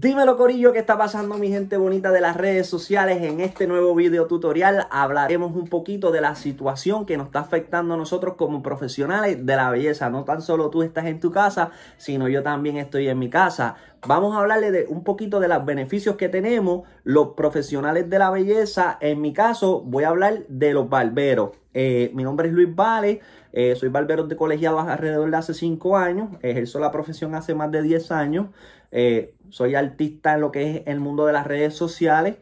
Dímelo Corillo, ¿qué está pasando mi gente bonita de las redes sociales? En este nuevo video tutorial hablaremos un poquito de la situación que nos está afectando a nosotros como profesionales de la belleza. No tan solo tú estás en tu casa, sino yo también estoy en mi casa. Vamos a hablarle de un poquito de los beneficios que tenemos los profesionales de la belleza. En mi caso voy a hablar de los barberos. Eh, mi nombre es Luis Vale, eh, soy barbero de colegiado alrededor de hace 5 años, ejerzo la profesión hace más de 10 años, eh, soy artista en lo que es el mundo de las redes sociales.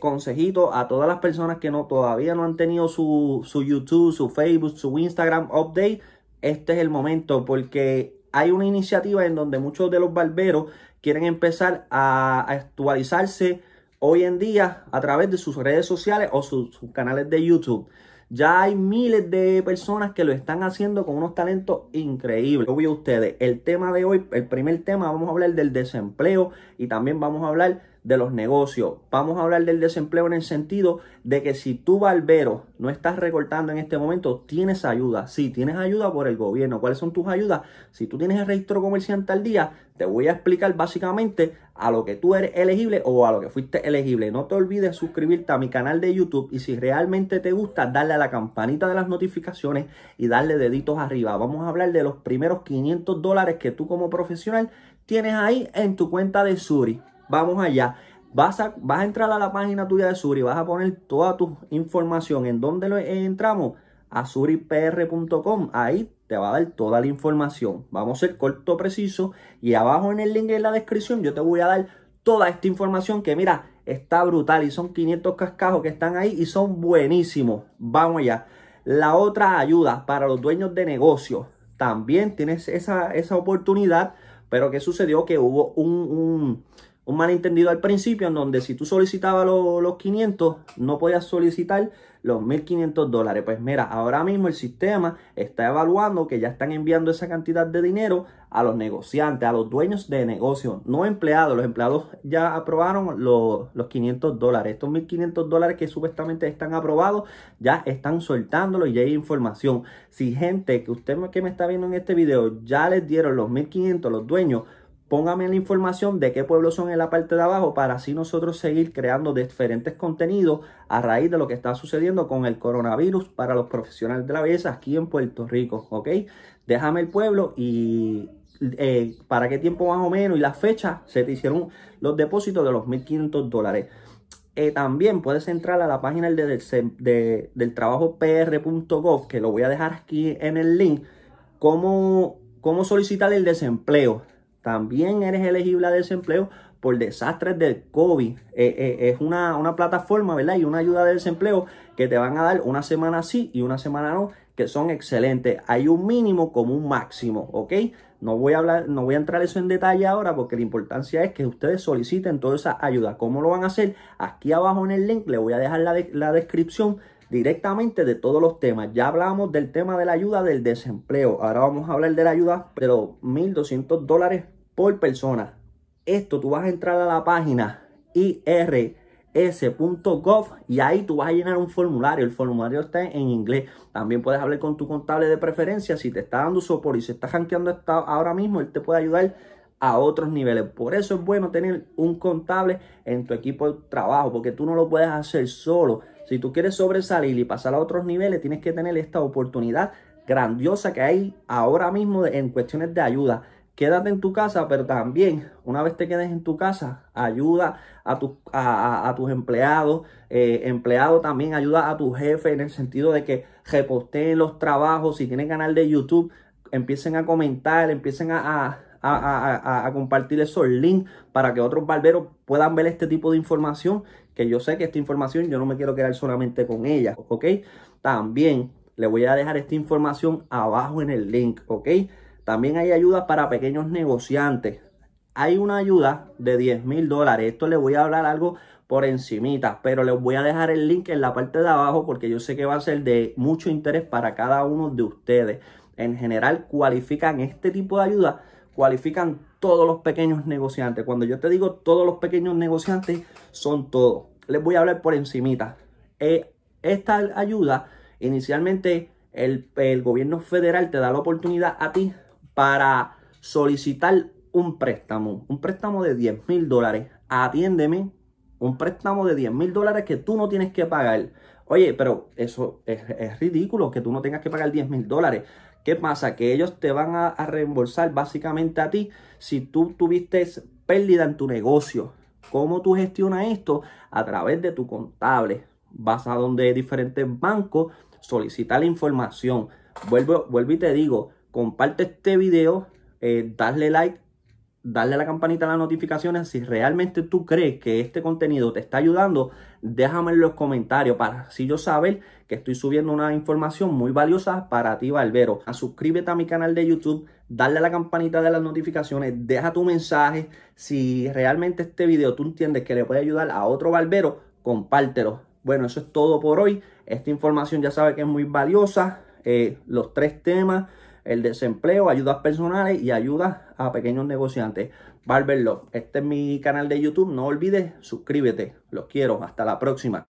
consejito a todas las personas que no, todavía no han tenido su, YouTube, su Facebook, su Instagram update, este es el momento porque hay una iniciativa en donde muchos de los barberos quieren empezar a actualizarse hoy en día a través de sus redes sociales o sus canales de YouTube. Ya hay miles de personas que lo están haciendo con unos talentos increíbles. a ustedes, el tema de hoy, el primer tema, vamos a hablar del desempleo y también vamos a hablar de los negocios. Vamos a hablar del desempleo en el sentido de que si tú, barbero, no estás recortando en este momento, tienes ayuda. Sí, tienes ayuda por el gobierno. ¿Cuáles son tus ayudas? Si tú tienes el registro comerciante al día, te voy a explicar básicamente a lo que tú eres elegible o a lo que fuiste elegible. No te olvides suscribirte a mi canal de YouTube y si realmente te gusta, darle a la campanita de las notificaciones y darle deditos arriba. Vamos a hablar de los primeros 500 dólares que tú como profesional tienes ahí en tu cuenta de Suri vamos allá. Vas a, vas a entrar a la página tuya de Suri, vas a poner toda tu información. ¿En dónde lo entramos? A suripr.com. Ahí te va a dar toda la información. Vamos a ser corto, preciso. Y abajo en el link en la descripción yo te voy a dar toda esta información que mira, está brutal. Y son 500 cascajos que están ahí y son buenísimos. Vamos allá. La otra ayuda para los dueños de negocios. También tienes esa, esa oportunidad. Pero ¿qué sucedió? Que hubo un un malentendido al principio en donde si tú solicitabas los, los 500, no podías solicitar los 1.500 dólares. Pues mira, ahora mismo el sistema está evaluando que ya están enviando esa cantidad de dinero a los negociantes, a los dueños de negocios, no empleados. Los empleados ya aprobaron los, los 500 dólares. Estos 1.500 dólares que supuestamente están aprobados, ya están soltándolos y hay información. Si gente que usted que me está viendo en este video ya les dieron los 1.500, los dueños, póngame la información de qué pueblo son en la parte de abajo para así nosotros seguir creando diferentes contenidos a raíz de lo que está sucediendo con el coronavirus para los profesionales de la belleza aquí en Puerto Rico, ¿ok? Déjame el pueblo y eh, para qué tiempo más o menos y la fecha se te hicieron los depósitos de los 1.500 dólares. Eh, también puedes entrar a la página del, de, del trabajo pr.gov, que lo voy a dejar aquí en el link, cómo, cómo solicitar el desempleo también eres elegible a desempleo por desastres del COVID. Eh, eh, es una, plataforma, ¿verdad? Y una ayuda de desempleo que te van a dar una semana sí y una semana no, que son excelentes. Hay un mínimo como un máximo, ¿ok? No voy a hablar, no voy a entrar eso en detalle ahora porque la importancia es que ustedes soliciten toda esa ayuda. ¿Cómo lo van a hacer? Aquí abajo en el link le voy a dejar la, la descripción directamente de todos los temas. Ya hablamos del tema de la ayuda del desempleo. Ahora vamos a hablar de la ayuda de los 1.200 dólares por persona. Esto tú vas a entrar a la página irs.gov y ahí tú vas a llenar un formulario. El formulario está en inglés. También puedes hablar con tu contable de preferencia. Si te está dando soporte y se está hackeando ahora mismo, él te puede ayudar a otros niveles. Por eso es bueno tener un contable en tu equipo de trabajo, porque tú no lo puedes hacer solo si tú quieres sobresalir y pasar a otros niveles, tienes que tener esta oportunidad grandiosa que hay ahora mismo en cuestiones de ayuda. Quédate en tu casa, pero también una vez te quedes en tu casa, ayuda a, a, tus empleados, eh, empleado también ayuda a tu jefe en el sentido de que reposteen los trabajos, si tienen canal de YouTube, empiecen a comentar, empiecen a, a, compartir esos links para que otros barberos puedan ver este tipo de información, que yo sé que esta información yo no me quiero quedar solamente con ella, ¿ok? También le voy a dejar esta información abajo en el link, ¿ok? También hay ayuda para pequeños negociantes. Hay una ayuda de 10 mil dólares. Esto le voy a hablar algo por encimita, pero les voy a dejar el link en la parte de abajo porque yo sé que va a ser de mucho interés para cada uno de ustedes. En general cualifican este tipo de ayuda cualifican todos los pequeños negociantes. Cuando yo te digo todos los pequeños negociantes, son todos. Les voy a hablar por encimita. Eh, esta ayuda, inicialmente el, el gobierno federal te da la oportunidad a ti para solicitar un préstamo, un préstamo de 10 mil dólares. Atiéndeme, un préstamo de 10 mil dólares que tú no tienes que pagar. Oye, pero eso es, ridículo que tú no tengas que pagar 10 mil dólares. ¿Qué pasa? Que ellos te van a, reembolsar básicamente a ti si tú tuviste pérdida en tu negocio. ¿Cómo tú gestionas esto? A través de tu contable. Vas a donde diferentes bancos, solicita la información. Vuelvo, y te digo, comparte este video, eh, dale like Dale a la campanita de las notificaciones. Si realmente tú crees que este contenido te está ayudando, déjame en los comentarios para así yo saber que estoy subiendo una información muy valiosa para ti, Barbero. Ah, suscríbete a mi canal de YouTube, dale a la campanita de las notificaciones, deja tu mensaje. Si realmente este video tú entiendes que le puede ayudar a otro barbero, compártelo. Bueno, eso es todo por hoy. Esta información ya sabe que es muy valiosa. Eh, los tres temas el desempleo, ayudas personales y ayudas a pequeños negociantes. Barber Love, este es mi canal de YouTube. No olvides, suscríbete. Los quiero. Hasta la próxima.